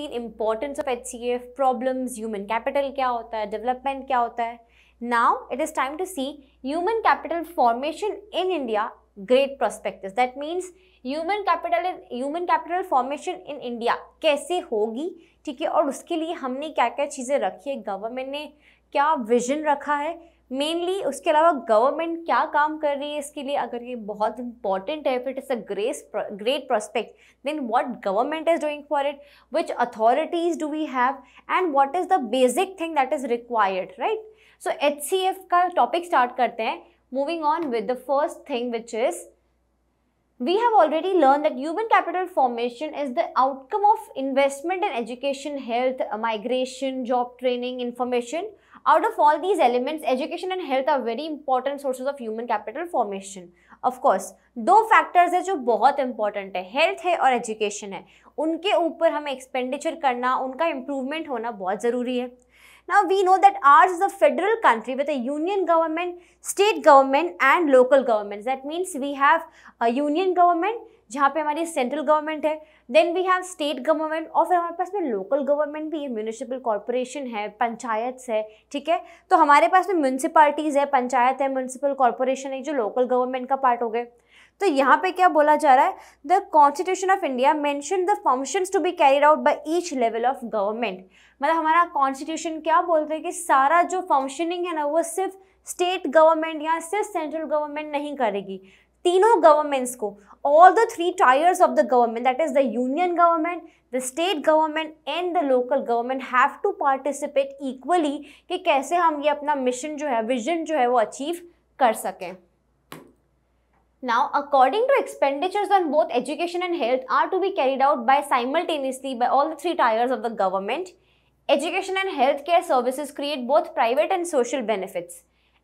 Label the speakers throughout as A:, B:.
A: Scene importance of H C F problem human capital क्या होता है डेवलपमेंट क्या होता है now it is time to see human capital formation in India great prospect that means human capital human capital formation in India कैसे होगी ठीक है और उसके लिए हमने क्या क्या चीज़ें रखी है गवर्नमेंट ने क्या विजन रखा है मेनली उसके अलावा गवर्नमेंट क्या काम कर रही है इसके लिए अगर ये बहुत इंपॉर्टेंट है फिर is a grace great prospect then what government is doing for it which authorities do we have and what is the basic thing that is required right so H C F का topic start करते हैं moving on with the first thing which is we have already learn that human capital formation is the outcome of investment in education health migration job training information out of all these elements education and health are very important sources of human capital formation of course दो factors है जो बहुत important है health है और education है उनके ऊपर हमें एक्सपेंडिचर करना उनका इम्प्रूवमेंट होना बहुत ज़रूरी है now we know that ours the federal country with a union government state government and local government that means we have a union government जहाँ पे हमारी सेंट्रल गवर्नमेंट है then we have state government और फिर हमारे पास में local government भी है म्यूनिसिपल कॉरपोरेशन है पंचायत है ठीक है तो हमारे पास में म्यूनसिपालिटीज़ है पंचायत है म्यूनसिपल कॉरपोरेशन है जो लोकल गवर्नमेंट का पार्ट हो गए तो यहाँ पे क्या बोला जा रहा है the constitution of India mention the function to be carried out by each level of government मतलब हमारा कॉन्स्टिट्यूशन क्या बोलते हैं कि सारा जो फंक्शनिंग है ना वो सिर्फ स्टेट गवर्नमेंट या सिर्फ सेंट्रल गवर्नमेंट नहीं करेगी तीनों गवर्नमेंट्स को all the three tiers of the government that is the union government the state government and the local government have to participate equally कि कैसे हम ये अपना मिशन जो है विजन जो है वो अचीव कर सकें Now, according to expenditures on both education and health are to be carried out by simultaneously by all the three tiers of the government. Education and healthcare services create both private and social benefits.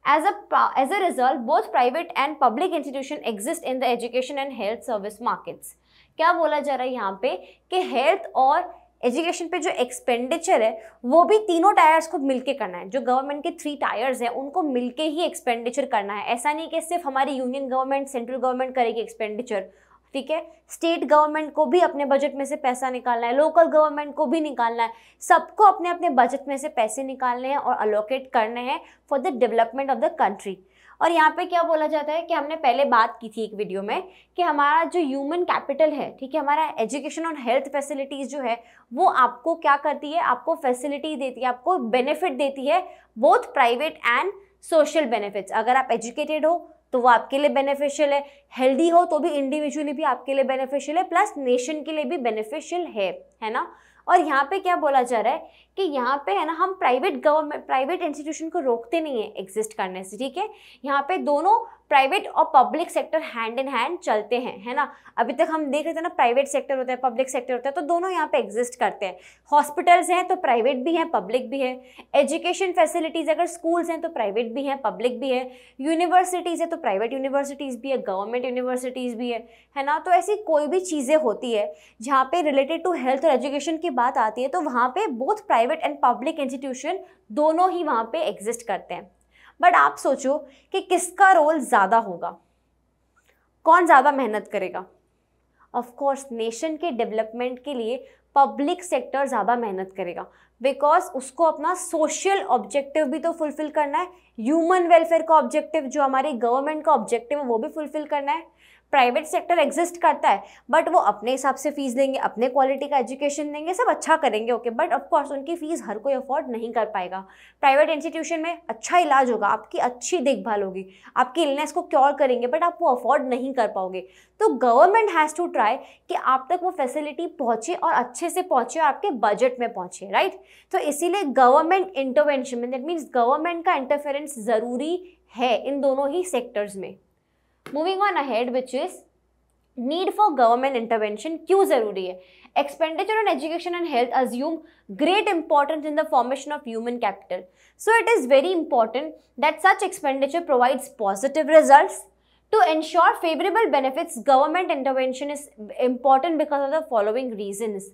A: As a, as a result, both private and public institution exist in the education and health service markets. क्या बोला जा रहा है यहाँ पे कि health और education पे जो एक्सपेंडिचर है वो भी तीनों टायर्स को मिलके करना है जो गवर्नमेंट के थ्री टायर्स हैं उनको मिलके ही एक्सपेंडिचर करना है ऐसा नहीं कि सिर्फ हमारी यूनियन गवर्नमेंट सेंट्रल गवर्नमेंट करेगी एक्सपेंडिचर ठीक है स्टेट गवर्नमेंट को भी अपने बजट में से पैसा निकालना है लोकल गवर्नमेंट को भी निकालना है सबको अपने अपने बजट में से पैसे निकालने हैं और अलोकेट करने हैं for the development of the country और यहाँ पे क्या बोला जाता है कि हमने पहले बात की थी एक वीडियो में कि हमारा जो ह्यूमन कैपिटल है ठीक है हमारा एजुकेशन और हेल्थ फैसिलिटीज़ जो है वो आपको क्या करती है आपको फैसिलिटी देती है आपको बेनिफिट देती है both private and social benefits अगर आप एजुकेटेड हो तो वो आपके लिए बेनिफिशियल है हेल्दी हो तो भी इंडिविजुअली भी आपके लिए बेनिफिशियल है प्लस नेशन के लिए भी बेनिफिशियल है है ना और यहाँ पे क्या बोला जा रहा है कि यहाँ पे है ना हम प्राइवेट गवर्नमेंट प्राइवेट इंस्टीट्यूशन को रोकते नहीं है एग्जिस्ट करने से ठीक है यहाँ पे दोनों प्राइवेट और public sector hand in hand चलते हैं है ना अभी तक हम देख रहे थे ना प्राइवेट सेक्टर होता है पब्लिक सेक्टर होता है तो दोनों यहाँ पे एग्जिस्ट करते हैं हॉस्पिटल्स हैं तो प्राइवेट भी हैं पब्लिक भी है एजुकेशन फैसिलिटीज़ अगर स्कूल्स हैं तो प्राइवेट भी हैं पब्लिक भी है यूनिवर्सिटीज़ है तो प्राइवेट यूनिवर्सिटीज़ भी है गवर्नमेंट यूनिवर्सिटीज़ भी है है ना तो ऐसी कोई भी चीज़ें होती है जहाँ पे रिलेटेड टू हेल्थ और एजुकेशन की बात आती है तो वहाँ पर both private private and public institution दोनों ही वहाँ पे एग्जिस्ट करते हैं बट आप सोचो कि किसका रोल ज़्यादा होगा कौन ज़्यादा मेहनत करेगा ऑफ कोर्स नेशन के डेवलपमेंट के लिए पब्लिक सेक्टर ज़्यादा मेहनत करेगा बिकॉज उसको अपना सोशल ऑब्जेक्टिव भी तो फुलफिल करना है ह्यूमन वेलफेयर का ऑब्जेक्टिव जो हमारी गवर्नमेंट का ऑब्जेक्टिव है वो भी फुलफिल करना है प्राइवेट सेक्टर एग्जिस्ट करता है बट वो अपने हिसाब से फीस देंगे अपने क्वालिटी का एजुकेशन देंगे सब अच्छा करेंगे ओके बट ऑफकोर्स उनकी फ़ीस हर कोई अफोर्ड नहीं कर पाएगा प्राइवेट इंस्टीट्यूशन में अच्छा इलाज होगा आपकी अच्छी देखभाल होगी आपकी इलनेस को क्योर करेंगे बट आप वो अफोर्ड नहीं कर पाओगे तो गवर्नमेंट हैज़ टू ट्राई कि आप तक वो फैसिलिटी पहुँचे और अच्छे से पहुँचे और आपके बजट में पहुँचे राइट तो इसीलिए गवर्नमेंट इंटरवेंशन में दैट मीन्स गवर्नमेंट का इंटरफेरेंस ज़रूरी है इन दोनों ही सेक्टर्स में moving on ahead which is need for government intervention क्यों ज़रूरी है expenditure on education and health assume great importance in the formation of human capital so it is very important that such expenditure provides positive result to ensure favourable benefit government intervention is important because of the following reasons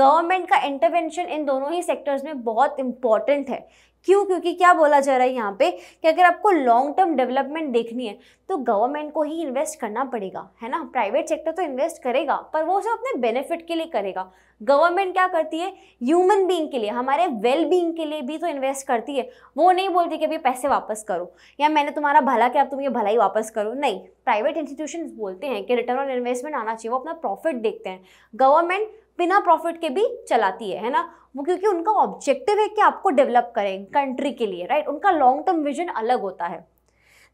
A: government का intervention इन दोनों ही sectors में बहुत important है क्यों क्योंकि क्या बोला जा रहा है यहाँ पे कि अगर आपको लॉन्ग टर्म डेवलपमेंट देखनी है तो गवर्नमेंट को ही इन्वेस्ट करना पड़ेगा है ना प्राइवेट सेक्टर तो इन्वेस्ट करेगा पर वो सब अपने बेनिफिट के लिए करेगा गवर्नमेंट क्या करती है ह्यूमन बींग के लिए हमारे वेल बींग के लिए भी तो इन्वेस्ट करती है वो नहीं बोलती कि अभी पैसे वापस करो या मैंने तुम्हारा भला क्या अब तुम ये भलाई वापस करो नहीं प्राइवेट इंस्टीट्यूशन बोलते हैं कि रिटर्न ऑन इन्वेस्टमेंट आना चाहिए वो अपना प्रॉफिट देखते हैं गवर्नमेंट बिना प्रॉफिट के भी चलाती है है ना वो क्योंकि उनका ऑब्जेक्टिव है कि आपको डेवलप करें कंट्री के लिए राइट उनका लॉन्ग टर्म विजन अलग होता है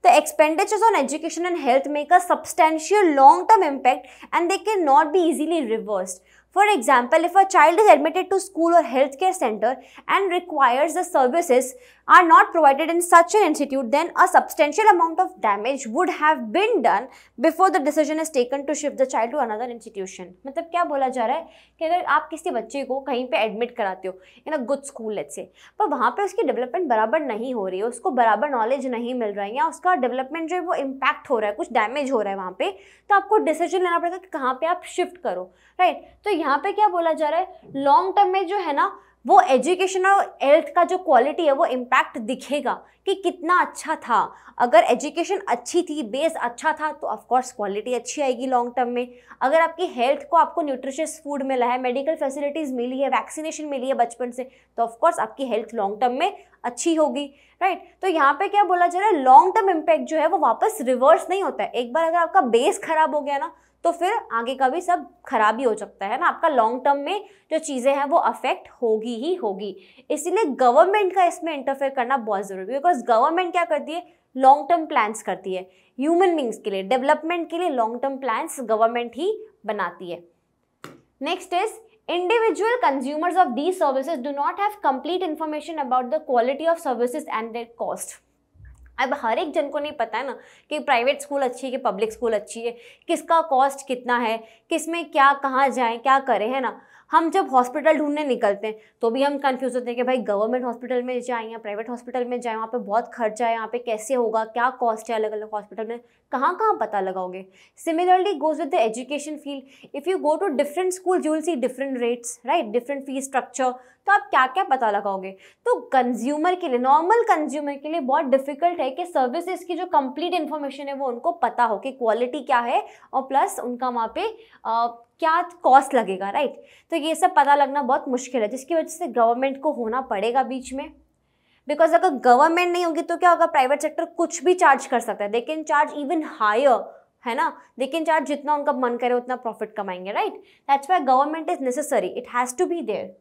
A: the expenditures on education and health make substantial long term impact and they can not be easily reverse for example if a child is admitted to school और health care centre and requires the services are not provided in such an institute then a substantial amount of damage would have been done before the decision is taken to shift the child to another institution मतलब क्या बोला जा रहा है कि अगर आप किसी बच्चे को कहीं पर एडमिट कराते हो in a good school late से पर वहाँ पर उसकी डेवलपमेंट बराबर नहीं हो रही है उसको बराबर नॉलेज नहीं मिल रहा है या उसका डेवलपमेंट जो है वो इम्पैक्ट हो रहा है कुछ डैमेज हो रहा है वहाँ पर तो आपको डिसीजन लेना पड़ेगा कि कहाँ पर आप शिफ्ट करो राइट तो यहाँ पे क्या बोला जा रहा है लॉन्ग टर्म में जो है ना वो एजुकेशन और हेल्थ का जो क्वालिटी है वो इम्पैक्ट दिखेगा कि कितना अच्छा था अगर एजुकेशन अच्छी थी बेस अच्छा था तो ऑफकोर्स क्वालिटी अच्छी आएगी लॉन्ग टर्म में अगर आपकी हेल्थ को आपको न्यूट्रिशियस फूड मिला है मेडिकल फैसिलिटीज़ मिली है वैक्सीनेशन मिली है बचपन से तो ऑफकोर्स आपकी हेल्थ लॉन्ग टर्म में अच्छी होगी राइट तो यहाँ पे क्या बोला जा रहा है लॉन्ग टर्म इम्पैक्ट जो है वो वापस रिवर्स नहीं होता है एक बार अगर आपका बेस खराब हो गया ना तो फिर आगे का भी सब खराब ही हो सकता है ना आपका लॉन्ग टर्म में जो चीज़ें हैं वो अफेक्ट होगी ही होगी इसीलिए गवर्नमेंट का इसमें इंटरफेयर करना बहुत ज़रूरी है बिकॉज गवर्नमेंट क्या करती है लॉन्ग टर्म प्लान्स करती है ह्यूमन बींग्स के लिए डेवलपमेंट के लिए लॉन्ग टर्म प्लान्स गवर्नमेंट ही बनाती है next is individual consumers of these services do not have complete information about the quality of services and their cost अब हर एक जन को नहीं पता है ना कि प्राइवेट स्कूल अच्छी है कि पब्लिक स्कूल अच्छी है किसका कॉस्ट कितना है किस में क्या कहाँ जाएँ क्या करें है ना हम जब हॉस्पिटल ढूंढने निकलते हैं तो भी हम कंफ्यूज होते हैं कि भाई गवर्नमेंट हॉस्पिटल में जाएँ या प्राइवेट हॉस्पिटल में जाएँ वहाँ पे बहुत खर्चा है यहाँ पे कैसे होगा क्या कॉस्ट है अलग अलग हॉस्पिटल में कहाँ कहाँ पता लगाओगे similarly goes with the education field if you go to different school you will see different rates right different fees structure तो आप क्या क्या पता लगाओगे तो कंज्यूमर के लिए नॉर्मल कंज्यूमर के लिए बहुत डिफिकल्ट है कि सर्विसेज की जो कंप्लीट इन्फॉर्मेशन है वो उनको पता हो कि क्वालिटी क्या है और प्लस उनका वहाँ पे आ, क्या कॉस्ट लगेगा राइट तो ये सब पता लगना बहुत मुश्किल है जिसकी वजह से गवर्नमेंट को होना पड़ेगा बीच में बिकॉज अगर गवर्नमेंट नहीं होगी तो क्या होगा प्राइवेट सेक्टर कुछ भी चार्ज कर सकता है they can charge even higher है ना लेकिन चार्ज जितना उनका मन करे उतना प्रॉफिट कमाएंगे right that's why government is necessary it has to be there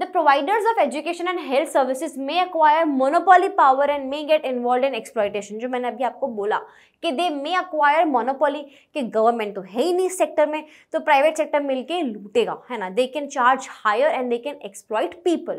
A: the providers of education and health services may acquire monopoly power and may get involved in exploitation जो मैंने अभी आपको बोला कि दे मे अक्वायर मोनोपोली कि government तो है ही नहीं इस सेक्टर में तो प्राइवेट सेक्टर मिलके लूटेगा है ना they can charge higher and they can exploit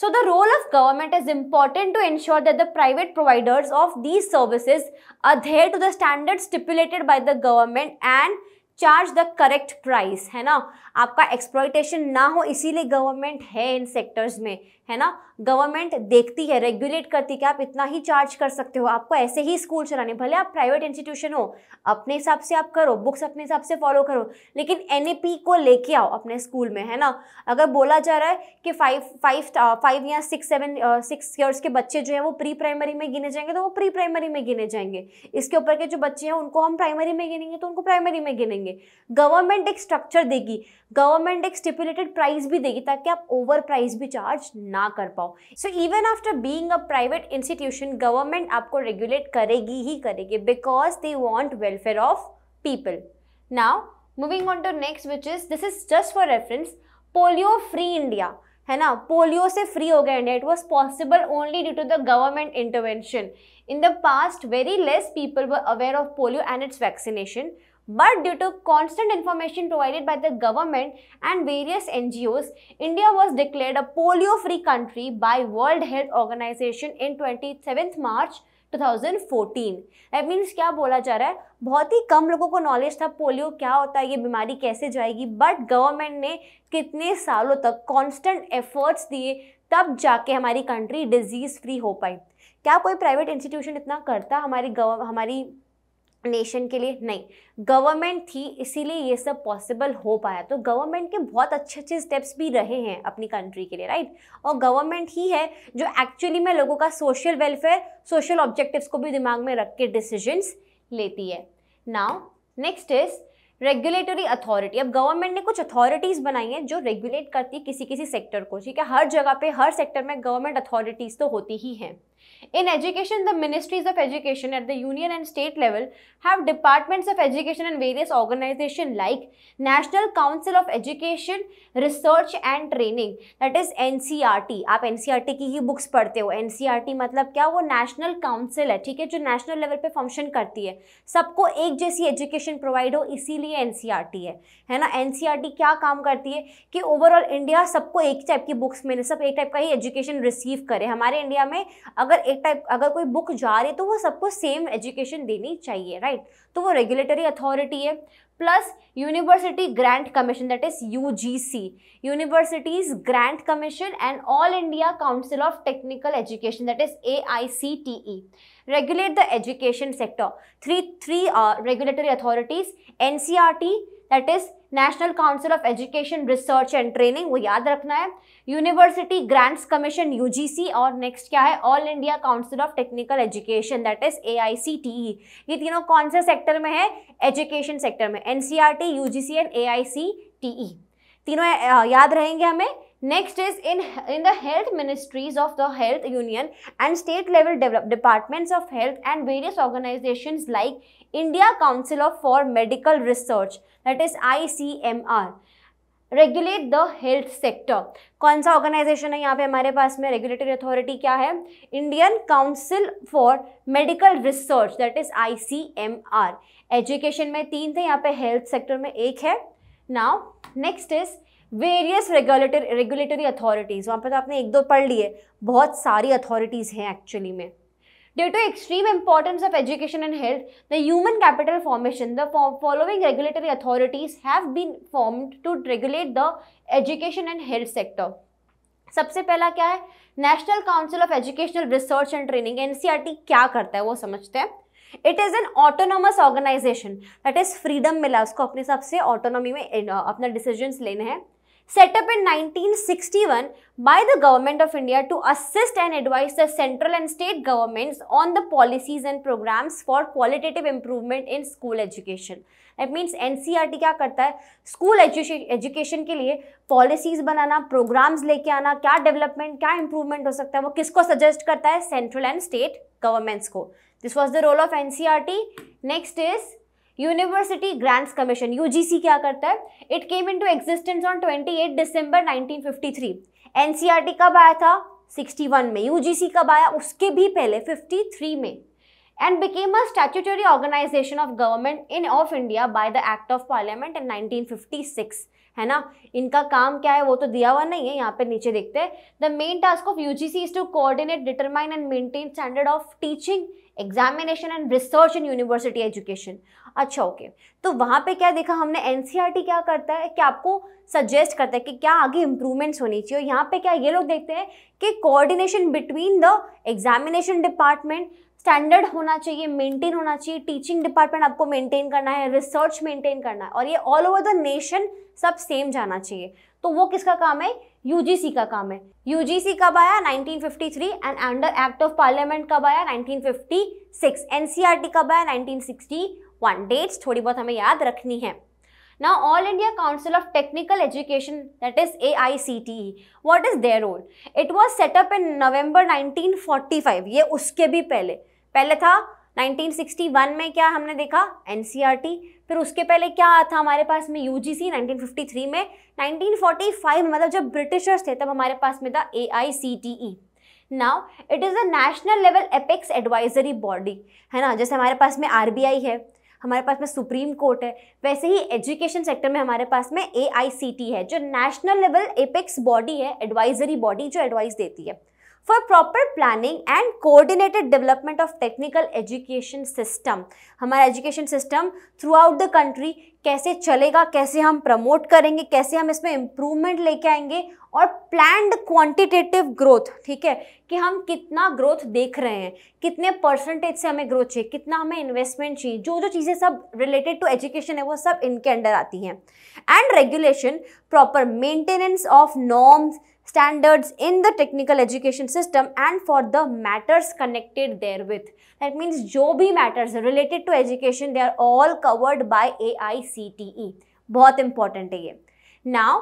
A: So the role of government is important to ensure that the private providers of these services adhere to the standards stipulated by the government and charge the correct price है ना आपका exploitation ना हो इसीलिए government है इन sectors में है ना गवर्नमेंट देखती है रेगुलेट करती है कि आप इतना ही चार्ज कर सकते हो आपको ऐसे ही स्कूल चलाने भले आप प्राइवेट इंस्टीट्यूशन हो अपने हिसाब से आप करो बुक्स अपने हिसाब से फॉलो करो लेकिन एन को लेके आओ अपने स्कूल में है ना अगर बोला जा रहा है कि फाइव फाइव फाइव या सिक्स सेवन सिक्स ईयर्स के बच्चे जो है वो प्री प्राइमरी में गिने जाएंगे तो वो प्री प्राइमरी में गिने जाएंगे इसके ऊपर के जो बच्चे हैं उनको हम प्राइमरी में गिनेंगे तो उनको प्राइमरी में गिनेंगे गवर्नमेंट एक स्ट्रक्चर देगी गवर्नमेंट एक स्टिपुलेटेड प्राइस भी देगी ताकि आप ओवर प्राइस भी चार्ज ना कर पाओ so even after being a private institution government आपको रेगुलेट करेगी ही करेगी because they want welfare of people now moving on to next which is this is just for reference polio free India है ना polio से free हो गया India it was possible only due to the government intervention in the past very less people were aware of polio and its vaccination But due to constant information provided by the government and various NGOs, India was declared a polio-free country by World Health Organization in 27th March 2014. That means क्या बोला जा रहा है बहुत ही कम लोगों को knowledge था polio क्या होता है ये बीमारी कैसे जाएगी बट गवर्नमेंट ने कितने सालों तक कांस्टेंट एफर्ट्स दिए तब जाके हमारी कंट्री डिजीज़ फ्री हो पाई क्या कोई प्राइवेट इंस्टीट्यूशन इतना करता हमारी गव हमारी नेशन के लिए नहीं गवर्नमेंट थी इसीलिए ये सब पॉसिबल हो पाया तो गवर्नमेंट के बहुत अच्छे अच्छे स्टेप्स भी रहे हैं अपनी कंट्री के लिए राइट और गवर्नमेंट ही है जो एक्चुअली में लोगों का सोशल वेलफेयर सोशल ऑब्जेक्टिव्स को भी दिमाग में रख के डिसीजंस लेती है now next is regulatory authority अब गवर्नमेंट ने कुछ अथॉरिटीज़ बनाई हैं जो रेगुलेट करती है किसी किसी सेक्टर को ठीक है हर जगह पे हर सेक्टर में गवर्नमेंट अथॉरिटीज़ तो होती ही हैं In education, the ministries of education at the union and state level have departments of education and various organizations like National Council of Education, Research and Training, that is NCRT. आप NCRT की ही books पढ़ते हो NCRT मतलब क्या वो National Council है ठीक है जो national level पे function करती है सबको एक जैसी education provide हो इसीलिए NCRT है है ना NCRT क्या काम करती है कि ओवरऑल इंडिया सबको एक टाइप की बुक्स में सब एक टाइप का ही एजुकेशन रिसीव करे हमारे इंडिया में अगर अगर एक टाइप अगर कोई बुक जा रही है तो वो सबको सेम एजुकेशन देनी चाहिए राइट तो वो रेगुलेटरी अथॉरिटी है plus university grant commission that is U G C universities grant commission and all India council of technical education that is A I C T E regulate the education sector three three regulatory authorities N C R T that is national council of education research and training वो याद रखना है university grants commission U और next क्या है all India council of technical education that is A I C T E ये तीनों कौन से सेक्टर में है एजुकेशन सेक्टर में N C R T U G C and A I C T E तीनों याद रहेंगे हमें next is in in the health ministries of the health union and state level develop departments of health and various organisation like India council of for medical research that is I C M are regulate the health sector कौन सा organisation है यहाँ पे हमारे पास में regulatory authority क्या है Indian council for medical research that is I C M R education में तीन थे यहाँ पे हेल्थ सेक्टर में एक है now next is various regulatory regulatory authorities वहाँ पर तो आपने एक दो पढ़ लिए बहुत सारी अथॉरिटीज़ हैं एक्चुअली में Due to extreme importance of education and health, the human capital formation, the following regulatory authorities have been formed to regulate the education and health sector. सबसे पहला क्या है national council of educational research and training NCERT क्या करता है वो समझते हैं it is an autonomous organisation that is freedom मिला उसको अपने हिसाब से ऑटोनॉमी में अपना डिसीजंस लेने हैं set up in 1961 by the Government of India to assist and advise the central and state governments on the policies and programs for qualitative improvement in school education. that means ncrt kya karta hai school education education ke liye policies banana programs leke aana kya development kya improvement ho sakta hai wo kisko suggest karta hai central and state governments ko this was the role of ncrt next is university grants commission UGC क्या करता है it came into existence on 28 December 1953 NCERT कब आया था 61 में UGC कब आया उसके भी पहले 53 में and became a statutory organization of government in of India by the Act of Parliament in 1956 है ना इनका काम क्या है वो तो दिया हुआ नहीं है यहाँ पे नीचे देखते हैं the main task of UGC is to coordinate determine and maintain standard of teaching examination and research in university education अच्छा ओके okay. तो वहाँ पे क्या देखा हमने एन e क्या करता है कि आपको सजेस्ट करता है कि क्या आगे इम्प्रूवमेंट्स होनी चाहिए और यहाँ पे क्या ये लोग देखते हैं कि coordination between the examination department standard होना चाहिए मेंटेन होना चाहिए टीचिंग डिपार्टमेंट आपको मेंटेन करना है रिसर्च मेंटेन करना है और ये ऑल ओवर द नेशन सब सेम जाना चाहिए तो वो किसका काम है यूजीसी का काम है यूजीसी कब आया 1953 and under act of parliament कब आया 1956 एनसीआरटी e कब आया 1961 डेट्स थोड़ी बहुत हमें याद रखनी है ना all India council of technical education that is A I C T E what is their role it was set up in November nineteen forty five ये उसके भी पहले पहले था 1961 में क्या हमने देखा एन e फिर उसके पहले क्या था हमारे पास में यू 1953 में 1945 मतलब जब ब्रिटिशर्स थे तब हमारे पास में था A I C T E now it is a national level apex advisory body है ना जैसे हमारे पास में आर बी आई है हमारे पास में सुप्रीम कोर्ट है वैसे ही एजुकेशन सेक्टर में हमारे पास में ए आई सी टी है जो नेशनल लेवल एपेक्स बॉडी है एडवाइजरी बॉडी जो एडवाइस देती है for proper planning and coordinated development of technical education system हमारा education system throughout the country कैसे चलेगा कैसे हम प्रमोट करेंगे कैसे हम इसमें इम्प्रूवमेंट लेके आएंगे और प्लान्ड क्वांटिटेटिव ग्रोथ ठीक है कि हम कितना ग्रोथ देख रहे हैं कितने परसेंटेज से हमें ग्रोथ चाहिए कितना हमें इन्वेस्टमेंट चाहिए जो जो चीज़ें सब रिलेटेड टू एजुकेशन है वो सब इनके अंडर आती हैं and regulation proper maintenance of norms standards in the technical education system and for the matters connected therewith. That means जो भी matters related to education they are all covered by AICTE. बहुत important है ये Now,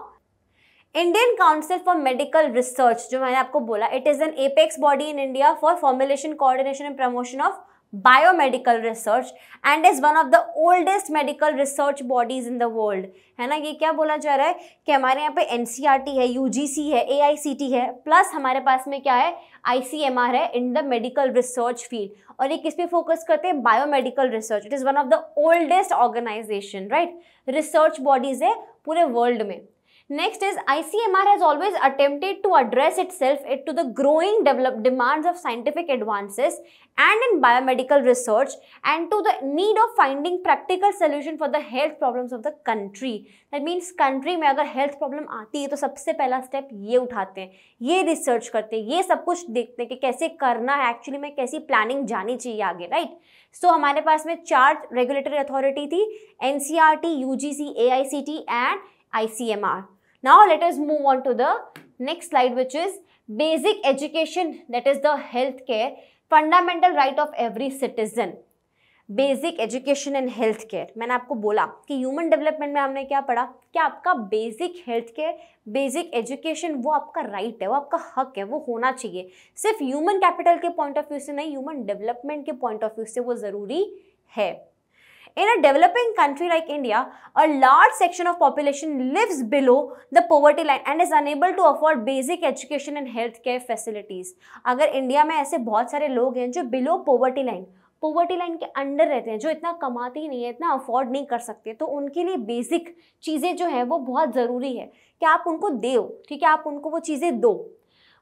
A: Indian council for medical research जो मैंने आपको बोला it is an apex body in India for formulation coordination and promotion of biomedical research and is one of the oldest medical research bodies in the world है ना ये क्या बोला जा रहा है कि हमारे यहाँ पे एन e है यू है ए है प्लस हमारे पास में क्या है आई है in the medical research field और ये किस पे फोकस करते हैं biomedical research it is one of the oldest organisation right research bodies है पूरे वर्ल्ड में Next is ICMR has always attempted to address itself to the growing demands of scientific advances and in biomedical research and to the need of finding practical solution for the health problems of the country. That means country में अगर health problem आती है तो सबसे पहला step ये उठाते हैं ये research करते हैं ये सब कुछ देखते हैं कि कैसे करना है actually में कैसी planning जानी चाहिए आगे right? सो so, हमारे पास में चार रेगुलेटरी अथॉरिटी थी N C R T U G C A I C T and I C M R Now let us move on to the next slide which is basic education that is the healthcare fundamental right of every citizen basic education and health care मैंने आपको बोला कि human development में हमने क्या पढ़ा कि आपका basic health care basic education वो आपका राइट right है वो आपका हक है वो होना चाहिए सिर्फ ह्यूमन कैपिटल के पॉइंट ऑफ व्यू से नहीं ह्यूमन डेवलपमेंट के पॉइंट ऑफ व्यू से वो ज़रूरी है In a developing country like India, a large section of population lives below the poverty line and is unable to afford basic education and healthcare facilities. अगर India में ऐसे बहुत सारे लोग हैं जो below poverty line poverty line के under रहते हैं जो इतना कमाते ही नहीं है इतना अफोर्ड नहीं कर सकते तो उनके लिए बेसिक चीज़ें जो है वो बहुत ज़रूरी है कि आप उनको देओ ठीक है आप उनको वो चीज़ें दो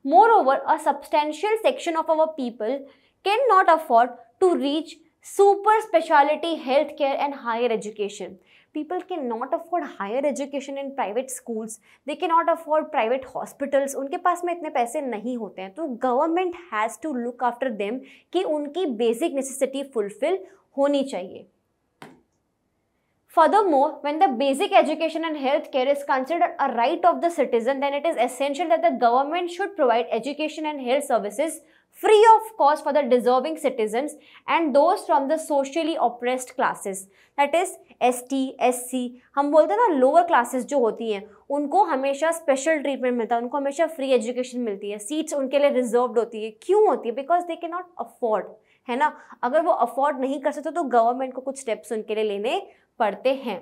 A: moreover a substantial section of our people can not afford to reach super speciality health care and higher education people can not afford higher education in private schools they can not afford private hospitals उनके पास में इतने पैसे नहीं होते हैं तो government has to look after them कि उनकी बेसिक नेसेसिटी फुलफिल होनी चाहिए Furthermore, when the basic education and health care is considered a right of the citizen, then it is essential that the government should provide education and health services free of cost for the deserving citizens and those from the socially oppressed classes. That is st sc S C हम बोलते हैं ना lower classes जो होती हैं उनको हमेशा special treatment मिलता है उनको हमेशा फ्री एजुकेशन मिलती है सीट्स उनके लिए रिजर्व होती है क्यों होती है बिकॉज दे के नॉट है ना अगर वो अफोर्ड नहीं कर सकते तो गवर्नमेंट को कुछ स्टेप्स उनके लिए लेने पढ़ते हैं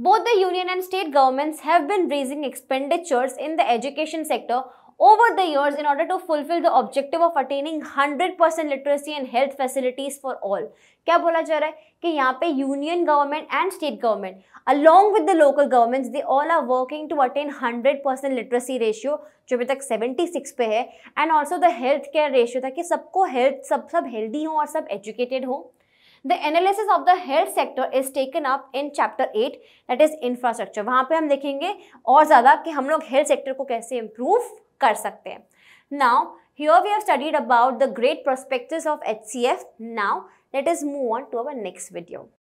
A: both the union and state governments have been raising expenditures in the education sector over the years in order to fulfil the objective of attaining hundred percent literacy and health facilities for all क्या बोला जा रहा है कि यहाँ पे union government and state government along with the local governments they all are working to attain hundred percent literacy ratio जो अभी तक सेवेंटी सिक्स पे है and also the health care ratio था कि सबको हेल्थ सब सब हेल्दी हों और सब एजुकेटेड हों the analysis of the health sector is taken up in chapter eight that is infrastructure वहाँ पे हम देखेंगे और ज़्यादा कि हम लोग हेल्थ सेक्टर को कैसे इम्प्रूव कर सकते हैं now here we have studied about the great prospectus of HCF. Now let us move on to our next video